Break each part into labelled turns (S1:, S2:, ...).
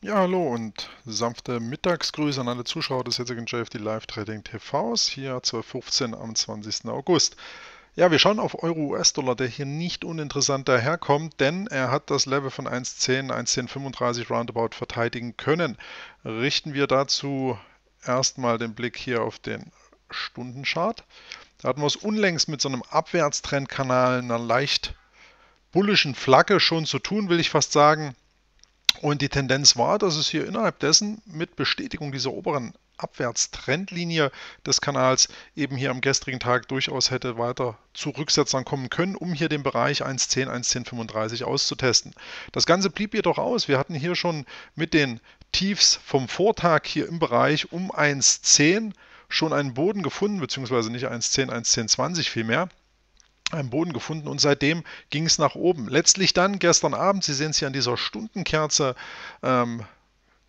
S1: Ja, hallo und sanfte Mittagsgrüße an alle Zuschauer des jetzigen JFD Live Trading TVs, hier 12.15 am 20. August. Ja, wir schauen auf Euro-US-Dollar, der hier nicht uninteressant daherkommt, denn er hat das Level von 1.10, 1.1035 Roundabout verteidigen können. Richten wir dazu erstmal den Blick hier auf den Stundenchart. Da hatten wir es unlängst mit so einem Abwärtstrendkanal, einer leicht bullischen Flagge schon zu tun, will ich fast sagen. Und die Tendenz war, dass es hier innerhalb dessen mit Bestätigung dieser oberen Abwärtstrendlinie des Kanals eben hier am gestrigen Tag durchaus hätte weiter zu Rücksetzern kommen können, um hier den Bereich 1.10, 1.1035 auszutesten. Das Ganze blieb jedoch aus. Wir hatten hier schon mit den Tiefs vom Vortag hier im Bereich um 1.10 schon einen Boden gefunden, beziehungsweise nicht 1.10, 1.1020 vielmehr am Boden gefunden und seitdem ging es nach oben. Letztlich dann gestern Abend, Sie sehen es hier an dieser Stundenkerze, ähm,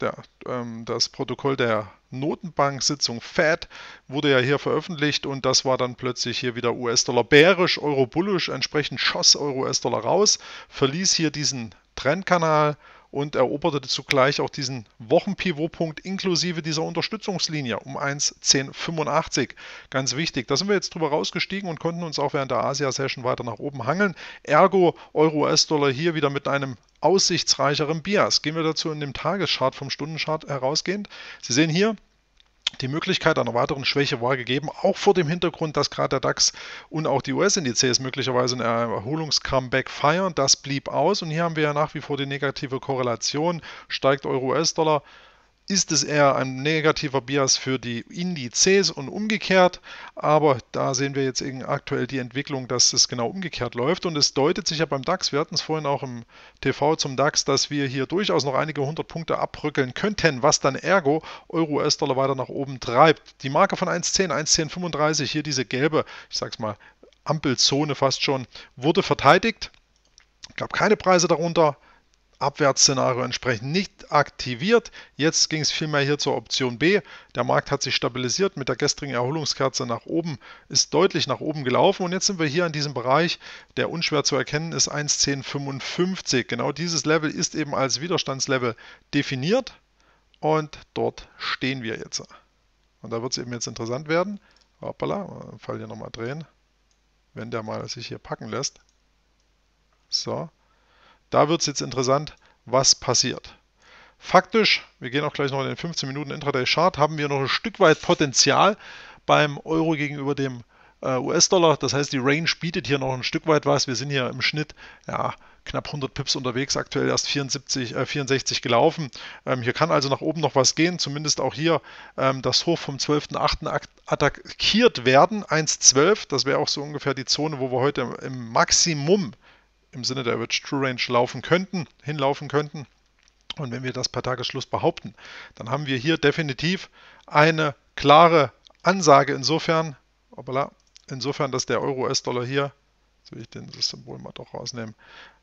S1: der, ähm, das Protokoll der Notenbank-Sitzung Fed wurde ja hier veröffentlicht und das war dann plötzlich hier wieder US-Dollar bärisch, Euro bullisch, entsprechend schoss Euro-US-Dollar raus, verließ hier diesen Trendkanal und eroberte zugleich auch diesen Wochenpivotpunkt inklusive dieser Unterstützungslinie um 1,1085. Ganz wichtig. Da sind wir jetzt drüber rausgestiegen und konnten uns auch während der Asia-Session weiter nach oben hangeln. Ergo Euro-US-Dollar hier wieder mit einem aussichtsreicheren Bias. Gehen wir dazu in dem Tageschart vom Stundenchart herausgehend. Sie sehen hier, die Möglichkeit einer weiteren Schwäche war gegeben, auch vor dem Hintergrund, dass gerade der DAX und auch die US-Indizes möglicherweise ein Erholungscomeback feiern. Das blieb aus und hier haben wir ja nach wie vor die negative Korrelation. Steigt Euro-US-Dollar, ist es eher ein negativer Bias für die Indizes und umgekehrt. Aber da sehen wir jetzt eben aktuell die Entwicklung, dass es genau umgekehrt läuft. Und es deutet sich ja beim DAX, wir hatten es vorhin auch im TV zum DAX, dass wir hier durchaus noch einige hundert Punkte abrückeln könnten, was dann ergo Euro-US-Dollar weiter nach oben treibt. Die Marke von 1,10, 1,1035, hier diese gelbe, ich sag's mal, Ampelzone fast schon, wurde verteidigt. Gab keine Preise darunter Abwärtsszenario entsprechend nicht aktiviert. Jetzt ging es vielmehr hier zur Option B. Der Markt hat sich stabilisiert mit der gestrigen Erholungskerze nach oben, ist deutlich nach oben gelaufen und jetzt sind wir hier an diesem Bereich, der unschwer zu erkennen ist 1.1055. Genau dieses Level ist eben als Widerstandslevel definiert und dort stehen wir jetzt. Und da wird es eben jetzt interessant werden. Hoppala, Fall hier nochmal drehen, wenn der mal sich hier packen lässt. So, da wird es jetzt interessant, was passiert. Faktisch, wir gehen auch gleich noch in den 15 Minuten Intraday-Chart, haben wir noch ein Stück weit Potenzial beim Euro gegenüber dem äh, US-Dollar. Das heißt, die Range bietet hier noch ein Stück weit was. Wir sind hier im Schnitt ja, knapp 100 Pips unterwegs, aktuell erst 74, äh, 64 gelaufen. Ähm, hier kann also nach oben noch was gehen, zumindest auch hier ähm, das Hoch vom 12.8. attackiert werden, 1.12. Das wäre auch so ungefähr die Zone, wo wir heute im, im Maximum im Sinne der Average True Range laufen könnten, hinlaufen könnten. Und wenn wir das per Tagesschluss behaupten, dann haben wir hier definitiv eine klare Ansage insofern, obala, insofern, dass der Euro-US-Dollar hier, so will ich den, Symbol mal doch rausnehmen,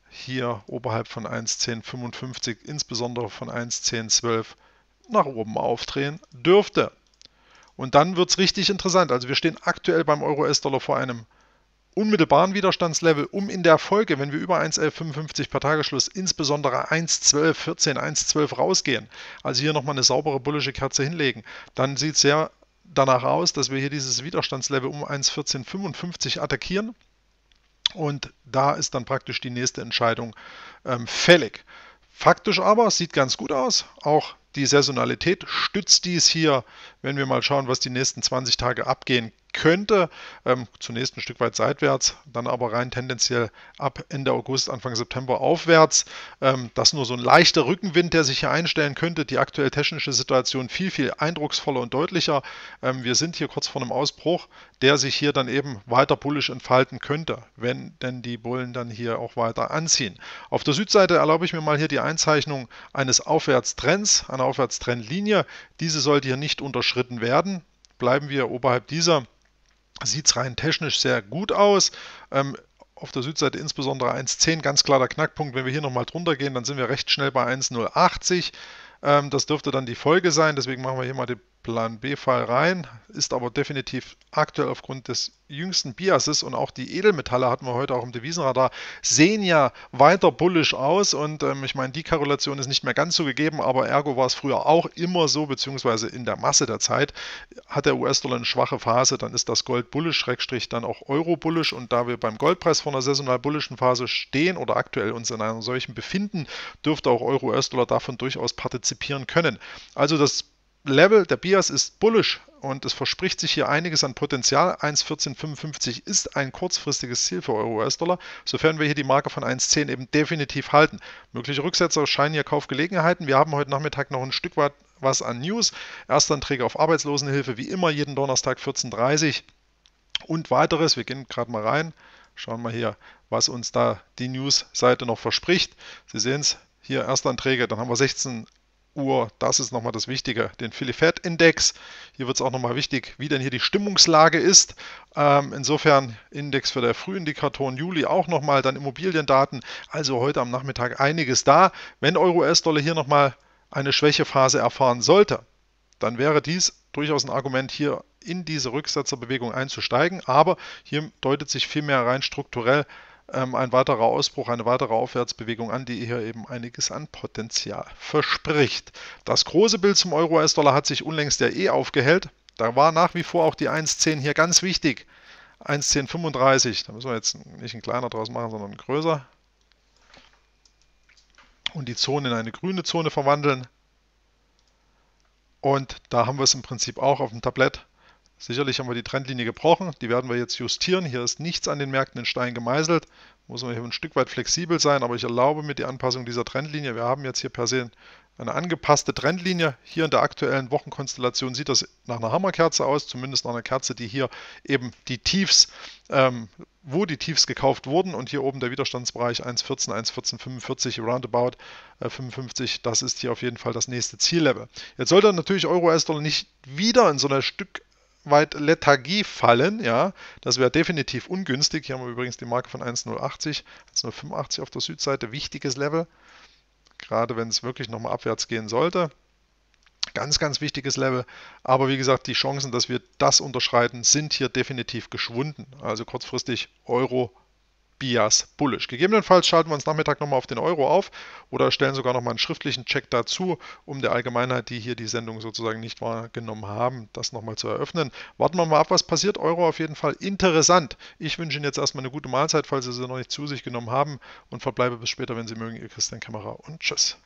S1: hier oberhalb von 1,1055, insbesondere von 1,1012 nach oben aufdrehen dürfte. Und dann wird es richtig interessant. Also wir stehen aktuell beim Euro-US-Dollar vor einem unmittelbaren Widerstandslevel, um in der Folge, wenn wir über 1,1155 per Tagesschluss, insbesondere 1,1214, 1,12 rausgehen, also hier nochmal eine saubere bullische Kerze hinlegen, dann sieht es sehr danach aus, dass wir hier dieses Widerstandslevel um 1,1455 attackieren. Und da ist dann praktisch die nächste Entscheidung ähm, fällig. Faktisch aber, sieht ganz gut aus. Auch die Saisonalität stützt dies hier, wenn wir mal schauen, was die nächsten 20 Tage abgehen könnte. Ähm, zunächst ein Stück weit seitwärts, dann aber rein tendenziell ab Ende August, Anfang September aufwärts. Ähm, das nur so ein leichter Rückenwind, der sich hier einstellen könnte. Die aktuell technische Situation viel, viel eindrucksvoller und deutlicher. Ähm, wir sind hier kurz vor einem Ausbruch, der sich hier dann eben weiter bullisch entfalten könnte, wenn denn die Bullen dann hier auch weiter anziehen. Auf der Südseite erlaube ich mir mal hier die Einzeichnung eines Aufwärtstrends, einer Aufwärtstrendlinie. Diese sollte hier nicht unterschritten werden. Bleiben wir oberhalb dieser sieht es rein technisch sehr gut aus. Ähm, auf der Südseite insbesondere 1.10, ganz klar der Knackpunkt. Wenn wir hier nochmal drunter gehen, dann sind wir recht schnell bei 1.080. Ähm, das dürfte dann die Folge sein, deswegen machen wir hier mal den Plan B-Fall rein, ist aber definitiv aktuell aufgrund des jüngsten Biases und auch die Edelmetalle hatten wir heute auch im Devisenradar, sehen ja weiter bullisch aus und ähm, ich meine, die Korrelation ist nicht mehr ganz so gegeben, aber ergo war es früher auch immer so, beziehungsweise in der Masse der Zeit hat der US-Dollar eine schwache Phase, dann ist das Gold bullisch, Schrägstrich dann auch Euro bullisch und da wir beim Goldpreis von einer saisonal bullischen Phase stehen oder aktuell uns in einer solchen befinden, dürfte auch Euro-US-Dollar davon durchaus partizipieren können. Also das Level, der Bias ist bullish und es verspricht sich hier einiges an Potenzial. 1,1455 ist ein kurzfristiges Ziel für Euro-US-Dollar, sofern wir hier die Marke von 1,10 eben definitiv halten. Mögliche Rücksetzer scheinen hier Kaufgelegenheiten. Wir haben heute Nachmittag noch ein Stück weit was an News. Erstanträge auf Arbeitslosenhilfe, wie immer jeden Donnerstag 14.30 Uhr und weiteres. Wir gehen gerade mal rein, schauen mal hier, was uns da die News-Seite noch verspricht. Sie sehen es, hier Erstanträge, dann haben wir 16 Uhr, das ist nochmal das Wichtige, den Philly Fat Index. Hier wird es auch nochmal wichtig, wie denn hier die Stimmungslage ist. Ähm, insofern Index für der Frühindikatoren Juli auch nochmal, dann Immobiliendaten. Also heute am Nachmittag einiges da. Wenn Euro-US-Dollar hier nochmal eine Schwächephase erfahren sollte, dann wäre dies durchaus ein Argument, hier in diese Rücksetzerbewegung einzusteigen. Aber hier deutet sich vielmehr rein strukturell ähm, ein weiterer Ausbruch, eine weitere Aufwärtsbewegung an, die hier eben einiges an Potenzial verspricht. Das große Bild zum Euro-US-Dollar hat sich unlängst ja eh aufgehellt. Da war nach wie vor auch die 1,10 hier ganz wichtig. 1,1035, da müssen wir jetzt nicht ein kleiner draus machen, sondern ein größer. Und die Zone in eine grüne Zone verwandeln. Und da haben wir es im Prinzip auch auf dem Tablett. Sicherlich haben wir die Trendlinie gebrochen, die werden wir jetzt justieren. Hier ist nichts an den Märkten in Stein gemeißelt, muss man hier ein Stück weit flexibel sein, aber ich erlaube mir die Anpassung dieser Trendlinie. Wir haben jetzt hier per se eine angepasste Trendlinie. Hier in der aktuellen Wochenkonstellation sieht das nach einer Hammerkerze aus, zumindest nach einer Kerze, die hier eben die Tiefs, ähm, wo die Tiefs gekauft wurden und hier oben der Widerstandsbereich 1,14, 1,1445, roundabout äh, 55, das ist hier auf jeden Fall das nächste Ziellevel. Jetzt sollte natürlich Euro-US-Dollar nicht wieder in so einer Stück weit Lethargie fallen. Ja, das wäre definitiv ungünstig. Hier haben wir übrigens die Marke von 1,080, 1,085 auf der Südseite. Wichtiges Level, gerade wenn es wirklich nochmal abwärts gehen sollte. Ganz, ganz wichtiges Level. Aber wie gesagt, die Chancen, dass wir das unterschreiten, sind hier definitiv geschwunden. Also kurzfristig Euro Bias bullish. Gegebenenfalls schalten wir uns Nachmittag nochmal auf den Euro auf oder stellen sogar nochmal einen schriftlichen Check dazu, um der Allgemeinheit, die hier die Sendung sozusagen nicht wahrgenommen haben, das nochmal zu eröffnen. Warten wir mal ab, was passiert. Euro auf jeden Fall interessant. Ich wünsche Ihnen jetzt erstmal eine gute Mahlzeit, falls Sie sie noch nicht zu sich genommen haben und verbleibe bis später, wenn Sie mögen. Ihr Christian Kämmerer und tschüss.